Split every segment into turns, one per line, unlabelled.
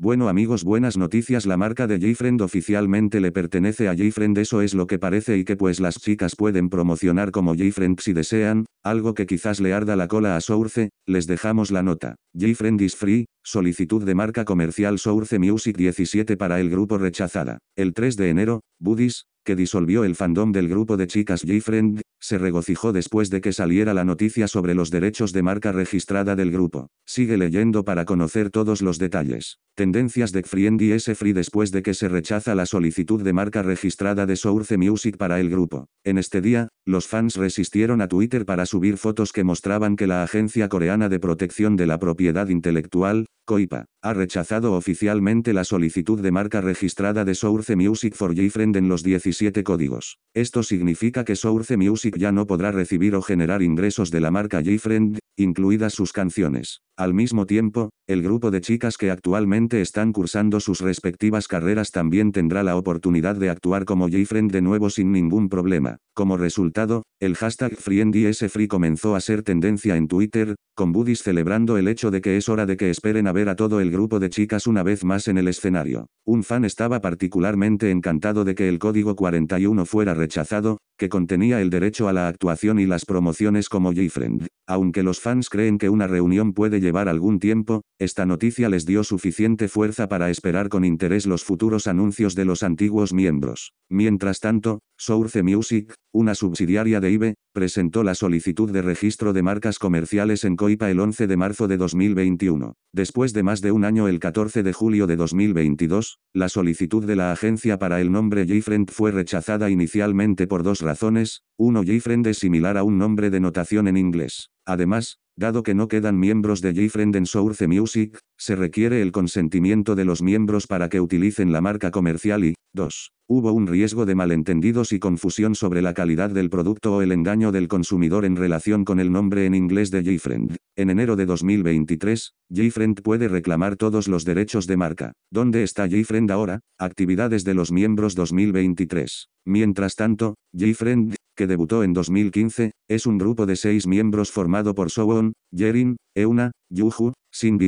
Bueno amigos buenas noticias la marca de J-Friend oficialmente le pertenece a J-Friend, eso es lo que parece y que pues las chicas pueden promocionar como J-Friend si desean, algo que quizás le arda la cola a Source, les dejamos la nota. Friend is free, solicitud de marca comercial Source Music 17 para el grupo rechazada. El 3 de enero, Buddies, que disolvió el fandom del grupo de chicas J-Friend se regocijó después de que saliera la noticia sobre los derechos de marca registrada del grupo. Sigue leyendo para conocer todos los detalles. Tendencias de Friend y S Free después de que se rechaza la solicitud de marca registrada de Source Music para el grupo. En este día, los fans resistieron a Twitter para subir fotos que mostraban que la Agencia Coreana de Protección de la Propiedad Intelectual, COIPA, ha rechazado oficialmente la solicitud de marca registrada de Source Music for Jfriend en los 17 códigos. Esto significa que Source Music ya no podrá recibir o generar ingresos de la marca Jfriend, incluidas sus canciones. Al mismo tiempo, el grupo de chicas que actualmente están cursando sus respectivas carreras también tendrá la oportunidad de actuar como Jfriend de nuevo sin ningún problema. Como resultado, el hashtag FriendYSFree comenzó a ser tendencia en Twitter, con Budis celebrando el hecho de que es hora de que esperen a ver a todo el grupo de chicas una vez más en el escenario. Un fan estaba particularmente encantado de que el código 41 fuera rechazado, que contenía el derecho a la actuación y las promociones como G-Friend. Aunque los fans creen que una reunión puede llevar algún tiempo, esta noticia les dio suficiente fuerza para esperar con interés los futuros anuncios de los antiguos miembros. Mientras tanto, Source Music, una subsidiaria de IBE, presentó la solicitud de registro de marcas comerciales en COIPA el 11 de marzo de 2021. Después de más de un año el 14 de julio de 2022, la solicitud de la agencia para el nombre G-Friend fue rechazada inicialmente por dos razones, uno, friend es similar a un nombre de notación en inglés. Además, Dado que no quedan miembros de Jfriend en Source Music, se requiere el consentimiento de los miembros para que utilicen la marca comercial y, 2. Hubo un riesgo de malentendidos y confusión sobre la calidad del producto o el engaño del consumidor en relación con el nombre en inglés de Jfriend. En enero de 2023, Jfriend puede reclamar todos los derechos de marca. ¿Dónde está Jfriend ahora? Actividades de los miembros 2023. Mientras tanto, Jfriend que debutó en 2015, es un grupo de seis miembros formado por Sowon, Yerin, Euna, Yuju, sin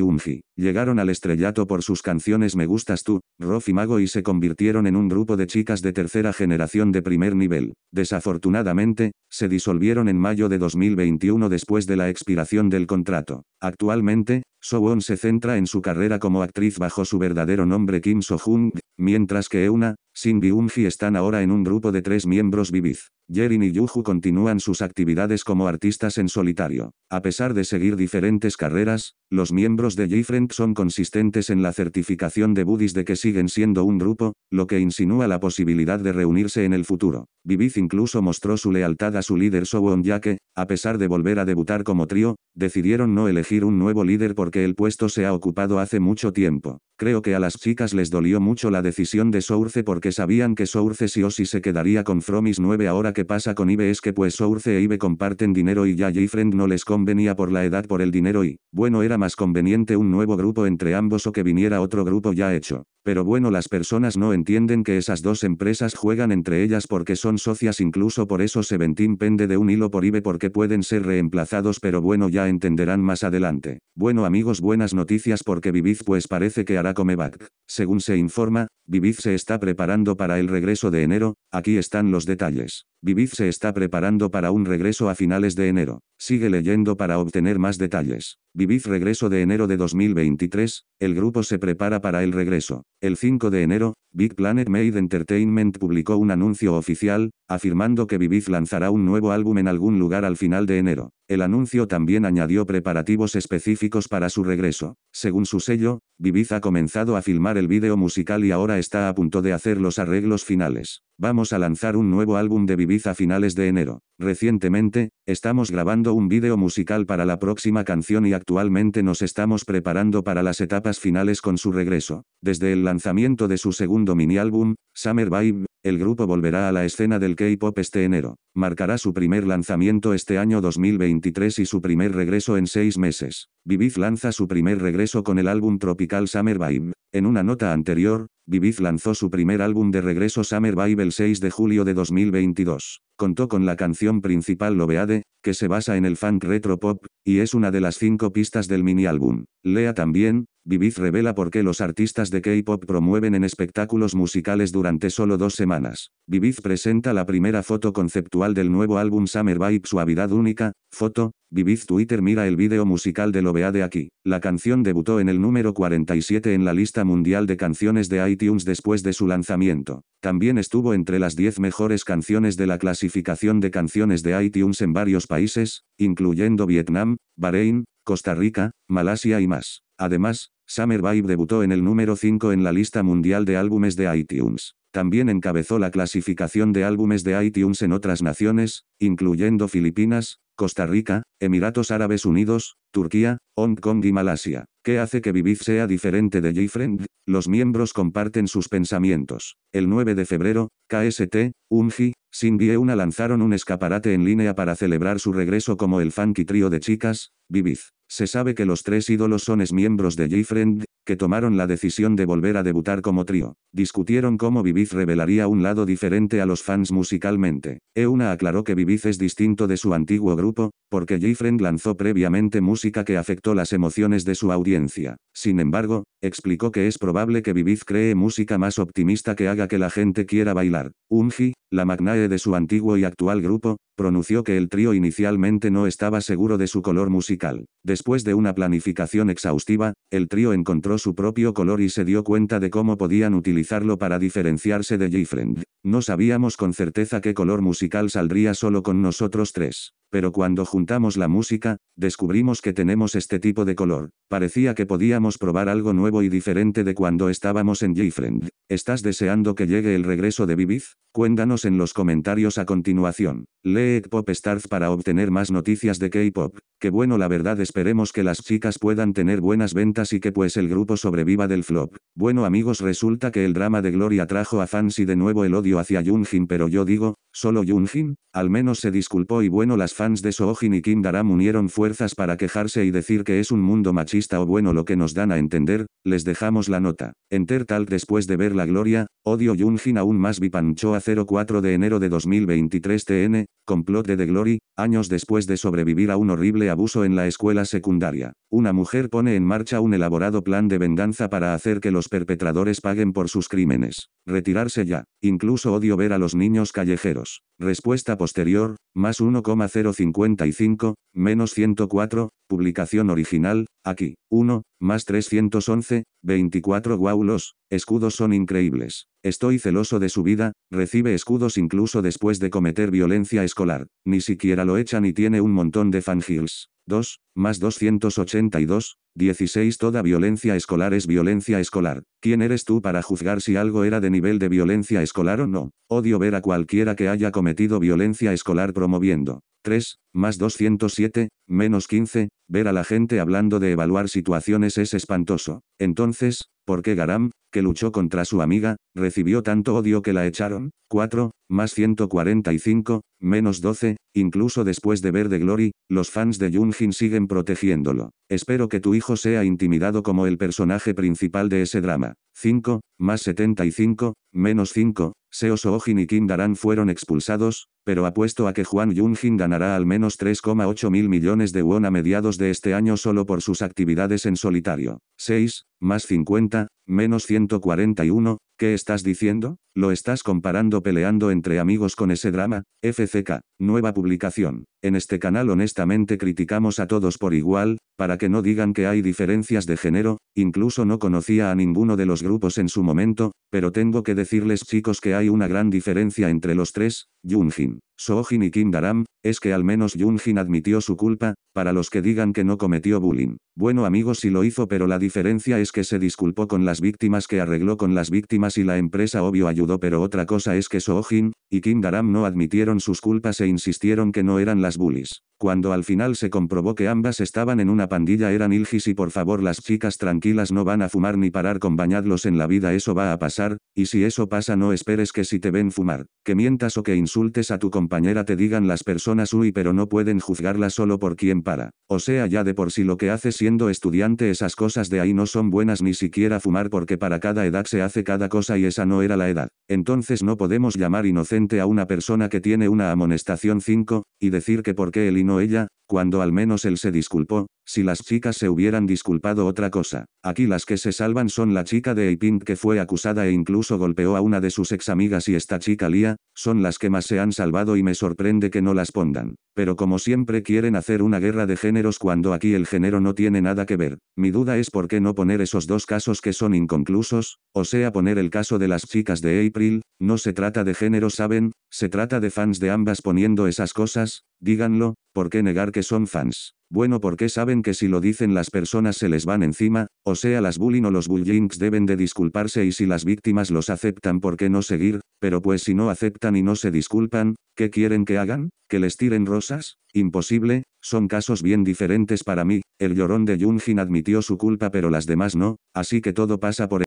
llegaron al estrellato por sus canciones Me Gustas Tú, Rof y Mago y se convirtieron en un grupo de chicas de tercera generación de primer nivel. Desafortunadamente, se disolvieron en mayo de 2021 después de la expiración del contrato. Actualmente, Won se centra en su carrera como actriz bajo su verdadero nombre Kim So-jung, mientras que Euna, Sin están ahora en un grupo de tres miembros Viviz. Jerin y Yuju continúan sus actividades como artistas en solitario. A pesar de seguir diferentes carreras, los miembros de j son consistentes en la certificación de Budis de que siguen siendo un grupo, lo que insinúa la posibilidad de reunirse en el futuro. Viviz incluso mostró su lealtad a su líder Sowon ya que, a pesar de volver a debutar como trío, decidieron no elegir un nuevo líder porque el puesto se ha ocupado hace mucho tiempo. Creo que a las chicas les dolió mucho la decisión de Source porque sabían que Source sí o sí se quedaría con Fromis 9 ahora que pasa con Ibe es que pues Source e Ibe comparten dinero y ya j no les convenía por la edad por el dinero y, bueno era más conveniente un nuevo grupo entre ambos o que viniera otro grupo ya hecho. Pero bueno, las personas no entienden que esas dos empresas juegan entre ellas porque son socias, incluso por eso Seventeen pende de un hilo por IBE porque pueden ser reemplazados, pero bueno, ya entenderán más adelante. Bueno, amigos, buenas noticias porque Viviz pues parece que hará comeback. Según se informa, Viviz se está preparando para el regreso de enero, aquí están los detalles. Viviz se está preparando para un regreso a finales de enero. Sigue leyendo para obtener más detalles. Viviz regreso de enero de 2023, el grupo se prepara para el regreso. El 5 de enero, Big Planet Made Entertainment publicó un anuncio oficial, afirmando que Viviz lanzará un nuevo álbum en algún lugar al final de enero. El anuncio también añadió preparativos específicos para su regreso. Según su sello, Viviz ha comenzado a filmar el vídeo musical y ahora está a punto de hacer los arreglos finales. Vamos a lanzar un nuevo álbum de Viviz a finales de enero. Recientemente, estamos grabando un vídeo musical para la próxima canción y actualmente nos estamos preparando para las etapas finales con su regreso. Desde el lanzamiento de su segundo mini álbum, Summer Vibe, el grupo volverá a la escena del K-pop este enero. Marcará su primer lanzamiento este año 2020 y su primer regreso en seis meses. Viviz lanza su primer regreso con el álbum Tropical Summer Vibe. En una nota anterior, Viviz lanzó su primer álbum de regreso Summer Vibe el 6 de julio de 2022. Contó con la canción principal Loveade, que se basa en el funk retro pop, y es una de las cinco pistas del mini álbum. Lea también, VIVIZ revela por qué los artistas de K-pop promueven en espectáculos musicales durante solo dos semanas. VIVIZ presenta la primera foto conceptual del nuevo álbum Summer Vibe Suavidad Única. Foto. VIVIZ Twitter mira el vídeo musical de lo vea de aquí. La canción debutó en el número 47 en la lista mundial de canciones de iTunes después de su lanzamiento. También estuvo entre las 10 mejores canciones de la clasificación de canciones de iTunes en varios países, incluyendo Vietnam, Bahrein, Costa Rica, Malasia y más. Además, Summer Vibe debutó en el número 5 en la lista mundial de álbumes de iTunes. También encabezó la clasificación de álbumes de iTunes en otras naciones, incluyendo Filipinas, Costa Rica, Emiratos Árabes Unidos, Turquía, Hong Kong y Malasia. ¿Qué hace que Viviz sea diferente de J-Friend? Los miembros comparten sus pensamientos. El 9 de febrero, KST, Unji, Cindy Una lanzaron un escaparate en línea para celebrar su regreso como el funky trío de chicas, Viviz. Se sabe que los tres ídolos son miembros de J-Friend, que tomaron la decisión de volver a debutar como trío. Discutieron cómo Viviz revelaría un lado diferente a los fans musicalmente. Euna aclaró que Viviz es distinto de su antiguo grupo, porque J-Friend lanzó previamente música que afectó las emociones de su audiencia. Sin embargo, explicó que es probable que Viviz cree música más optimista que haga que la gente quiera bailar. Unji, la magnae de su antiguo y actual grupo, pronunció que el trío inicialmente no estaba seguro de su color musical. Después de una planificación exhaustiva, el trío encontró su propio color y se dio cuenta de cómo podían utilizarlo para diferenciarse de j No sabíamos con certeza qué color musical saldría solo con nosotros tres. Pero cuando juntamos la música, descubrimos que tenemos este tipo de color. Parecía que podíamos probar algo nuevo y diferente de cuando estábamos en G-Friend. ¿Estás deseando que llegue el regreso de Vivid? Cuéntanos en los comentarios a continuación. Lee Pop Stars para obtener más noticias de K-Pop. Que bueno la verdad esperemos que las chicas puedan tener buenas ventas y que pues el grupo sobreviva del flop. Bueno amigos resulta que el drama de Gloria trajo a fans y de nuevo el odio hacia Junjin pero yo digo, solo Junjin, al menos se disculpó y bueno las fans de Soojin y Kim Daram unieron fuerzas para quejarse y decir que es un mundo machista o bueno lo que nos dan a entender, les dejamos la nota. Enter tal después de ver la Gloria, odio Junjin aún más Bipancho a 04 de enero de 2023 TN, Complot de Glory, años después de sobrevivir a un horrible abuso en la escuela secundaria. Una mujer pone en marcha un elaborado plan de venganza para hacer que los perpetradores paguen por sus crímenes. Retirarse ya. Incluso odio ver a los niños callejeros. Respuesta posterior, más 1,055, menos 104, publicación original, aquí, 1, más 311, 24 guau escudos son increíbles. Estoy celoso de su vida, recibe escudos incluso después de cometer violencia escolar, ni siquiera lo echan y tiene un montón de fangirls. 2, más 282, 16. Toda violencia escolar es violencia escolar. ¿Quién eres tú para juzgar si algo era de nivel de violencia escolar o no? Odio ver a cualquiera que haya cometido violencia escolar promoviendo. 3, más 207, menos 15, ver a la gente hablando de evaluar situaciones es espantoso. Entonces, ¿por qué Garam, que luchó contra su amiga, recibió tanto odio que la echaron, 4, más 145, menos 12, incluso después de ver The Glory, los fans de Junjin siguen protegiéndolo. Espero que tu hijo sea intimidado como el personaje principal de ese drama. 5, más 75, menos 5, Seo Soojin y Kim Daran fueron expulsados, pero apuesto a que Juan Junjin ganará al menos 3,8 mil millones de won a mediados de este año solo por sus actividades en solitario. 6, más 50, menos 141, ¿qué estás diciendo? ¿Lo estás comparando peleando entre amigos con ese drama? FCK, nueva publicación. En este canal honestamente criticamos a todos por igual, para que no digan que hay diferencias de género, incluso no conocía a ninguno de los grupos en su momento, pero tengo que decirles chicos que hay una gran diferencia entre los tres, Junjin. Soojin y Kim Daram, es que al menos Junjin admitió su culpa, para los que digan que no cometió bullying. Bueno amigos si lo hizo pero la diferencia es que se disculpó con las víctimas que arregló con las víctimas y la empresa obvio ayudó pero otra cosa es que Soojin, y Kim Daram no admitieron sus culpas e insistieron que no eran las bullies. Cuando al final se comprobó que ambas estaban en una pandilla eran Ilgis y por favor las chicas tranquilas no van a fumar ni parar con bañadlos en la vida eso va a pasar, y si eso pasa no esperes que si te ven fumar, que mientas o que insultes a tu compañera te digan las personas uy pero no pueden juzgarla solo por quien para, o sea ya de por sí lo que hace siendo estudiante esas cosas de ahí no son buenas ni siquiera fumar porque para cada edad se hace cada cosa y esa no era la edad, entonces no podemos llamar inocente a una persona que tiene una amonestación 5, y decir que porque el no ella, cuando al menos él se disculpó, si las chicas se hubieran disculpado otra cosa. Aquí las que se salvan son la chica de pink que fue acusada e incluso golpeó a una de sus ex amigas y esta chica Lía, son las que más se han salvado y me sorprende que no las pongan. Pero como siempre quieren hacer una guerra de géneros cuando aquí el género no tiene nada que ver, mi duda es por qué no poner esos dos casos que son inconclusos, o sea poner el caso de las chicas de April, no se trata de género saben, se trata de fans de ambas poniendo esas cosas, díganlo, ¿por qué negar que son fans? Bueno porque saben que si lo dicen las personas se les van encima, o sea las bullying o los bullyings deben de disculparse y si las víctimas los aceptan por qué no seguir, pero pues si no aceptan y no se disculpan, ¿qué quieren que hagan? ¿Que les tiren rosas? Imposible, son casos bien diferentes para mí, el llorón de Junjin admitió su culpa pero las demás no, así que todo pasa por